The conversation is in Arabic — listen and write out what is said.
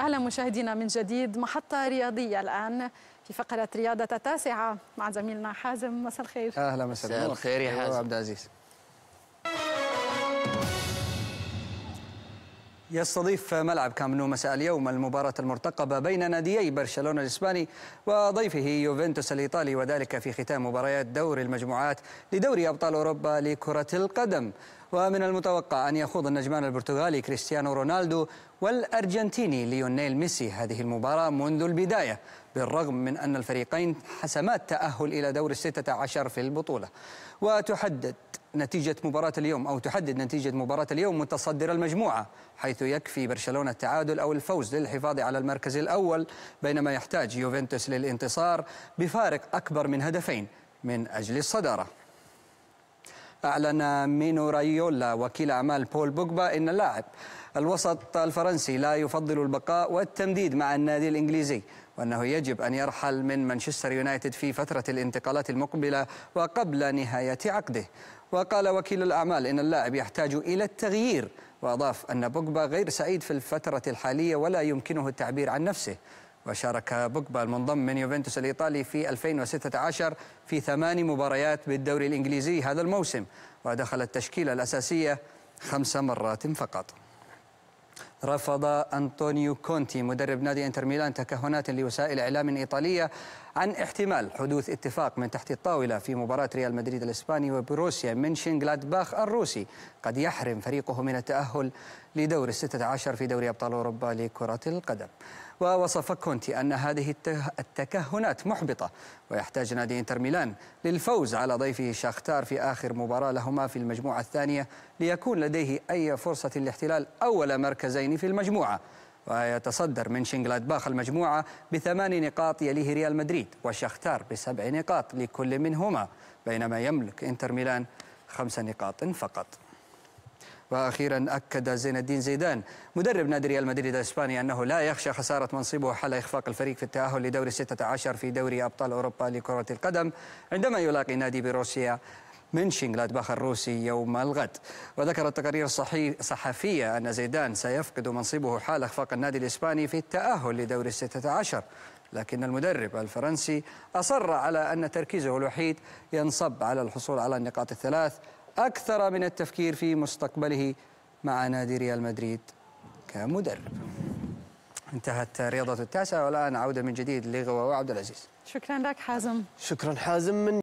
أهلا مشاهدينا من جديد محطة رياضية الآن في فقرة رياضة التاسعة مع زميلنا حازم مساء الخير أهلا مساء الخير يا أيوة، حازم عبد العزيز يستضيف ملعب كامنو مساء اليوم المباراة المرتقبة بين ناديي برشلونة الإسباني وضيفه يوفنتوس الإيطالي وذلك في ختام مباريات دور المجموعات لدوري أبطال أوروبا لكرة القدم ومن المتوقع أن يخوض النجمان البرتغالي كريستيانو رونالدو والأرجنتيني ليونيل ميسي هذه المباراة منذ البداية بالرغم من أن الفريقين حسمات تأهل إلى دور الستة عشر في البطولة وتحدد نتيجة مباراة اليوم أو تحدد نتيجة مباراة اليوم متصدر المجموعة حيث يكفي برشلونة التعادل أو الفوز للحفاظ على المركز الأول بينما يحتاج يوفنتوس للانتصار بفارق أكبر من هدفين من أجل الصدارة أعلن مينو رايولا وكيل أعمال بول بوجبا إن اللاعب الوسط الفرنسي لا يفضل البقاء والتمديد مع النادي الإنجليزي وأنه يجب أن يرحل من مانشستر يونايتد في فترة الانتقالات المقبلة وقبل نهاية عقده وقال وكيل الأعمال إن اللاعب يحتاج إلى التغيير وأضاف أن بوجبا غير سعيد في الفترة الحالية ولا يمكنه التعبير عن نفسه وشارك بوجبا المنضم من يوفنتوس الإيطالي في 2016 في ثمان مباريات بالدوري الإنجليزي هذا الموسم ودخل التشكيلة الأساسية خمس مرات فقط رفض أنطونيو كونتي مدرب نادي إنتر ميلان تكهنات لوسائل إعلام إيطالية عن احتمال حدوث اتفاق من تحت الطاولة في مباراة ريال مدريد الإسباني وبروسيا شينغلاد باخ الروسي قد يحرم فريقه من التأهل لدور الستة عشر في دوري أبطال أوروبا لكرة القدم ووصف كونتي أن هذه التكهنات محبطة ويحتاج نادي إنتر ميلان للفوز على ضيفه شاختار في آخر مباراة لهما في المجموعة الثانية ليكون لديه أي فرصة لاحتلال أول مركزين الثاني في المجموعة ويتصدر من شنغلادباخ المجموعة بثمان نقاط يليه ريال مدريد والشختار بسبع نقاط لكل منهما بينما يملك انتر ميلان خمس نقاط فقط واخيرا اكد زين الدين زيدان مدرب نادي ريال مدريد الاسباني انه لا يخشى خساره منصبه حال اخفاق الفريق في التاهل لدور 16 في دوري ابطال اوروبا لكره القدم عندما يلاقي نادي بروسيا منشن باخ الروسي يوم الغد وذكرت تقارير صحفية أن زيدان سيفقد منصبه حال إخفاق النادي الإسباني في التأهل لدور الستة عشر لكن المدرب الفرنسي أصر على أن تركيزه الوحيد ينصب على الحصول على النقاط الثلاث أكثر من التفكير في مستقبله مع نادي ريال مدريد كمدرب انتهت رياضة التاسعة والآن عودة من جديد لغوة وعبد العزيز شكرا لك حازم شكرا حازم من